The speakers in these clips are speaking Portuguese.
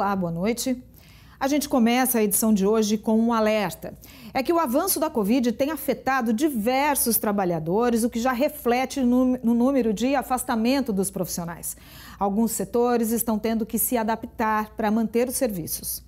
Olá, boa noite. A gente começa a edição de hoje com um alerta. É que o avanço da Covid tem afetado diversos trabalhadores, o que já reflete no número de afastamento dos profissionais. Alguns setores estão tendo que se adaptar para manter os serviços.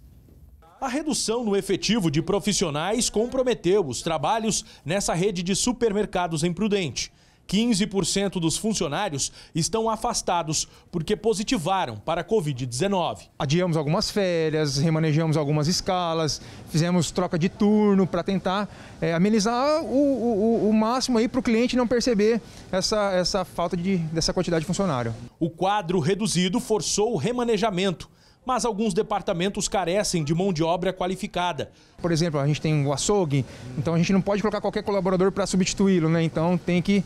A redução no efetivo de profissionais comprometeu os trabalhos nessa rede de supermercados em Prudente. 15% dos funcionários estão afastados porque positivaram para a Covid-19. Adiamos algumas férias, remanejamos algumas escalas, fizemos troca de turno para tentar é, amenizar o, o, o máximo para o cliente não perceber essa, essa falta de, dessa quantidade de funcionário. O quadro reduzido forçou o remanejamento mas alguns departamentos carecem de mão de obra qualificada. Por exemplo, a gente tem o açougue, então a gente não pode colocar qualquer colaborador para substituí-lo, né? Então tem que.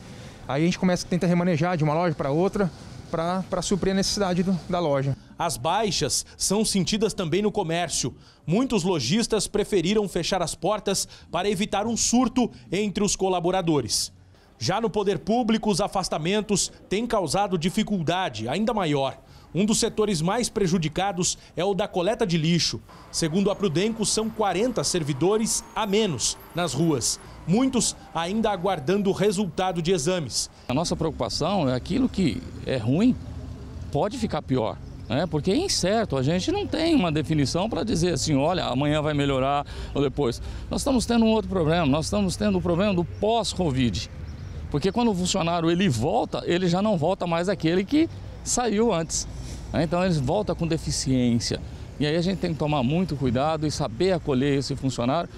Aí a gente começa a tentar remanejar de uma loja para outra para suprir a necessidade do, da loja. As baixas são sentidas também no comércio. Muitos lojistas preferiram fechar as portas para evitar um surto entre os colaboradores. Já no poder público, os afastamentos têm causado dificuldade ainda maior. Um dos setores mais prejudicados é o da coleta de lixo. Segundo a Prudenco, são 40 servidores a menos nas ruas. Muitos ainda aguardando o resultado de exames. A nossa preocupação é aquilo que é ruim pode ficar pior. Né? Porque é incerto, a gente não tem uma definição para dizer assim, olha, amanhã vai melhorar ou depois. Nós estamos tendo um outro problema, nós estamos tendo o um problema do pós-Covid. Porque quando o funcionário ele volta, ele já não volta mais aquele que saiu antes. Né? Então ele volta com deficiência. E aí a gente tem que tomar muito cuidado e saber acolher esse funcionário,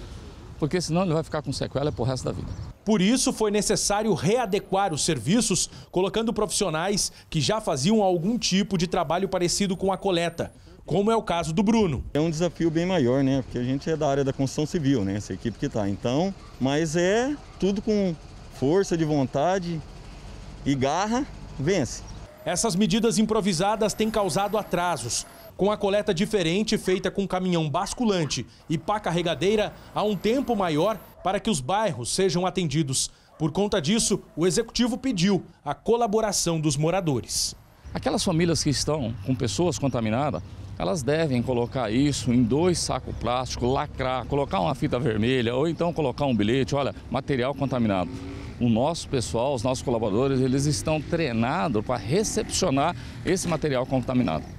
porque senão ele vai ficar com sequela pro resto da vida. Por isso, foi necessário readequar os serviços, colocando profissionais que já faziam algum tipo de trabalho parecido com a coleta, como é o caso do Bruno. É um desafio bem maior, né? Porque a gente é da área da construção civil, né? Essa equipe que está. Então, mas é tudo com força de vontade e garra, vence. Essas medidas improvisadas têm causado atrasos. Com a coleta diferente feita com caminhão basculante e pá carregadeira, há um tempo maior para que os bairros sejam atendidos. Por conta disso, o executivo pediu a colaboração dos moradores. Aquelas famílias que estão com pessoas contaminadas, elas devem colocar isso em dois sacos plásticos, lacrar, colocar uma fita vermelha ou então colocar um bilhete, olha, material contaminado o nosso pessoal, os nossos colaboradores, eles estão treinados para recepcionar esse material contaminado.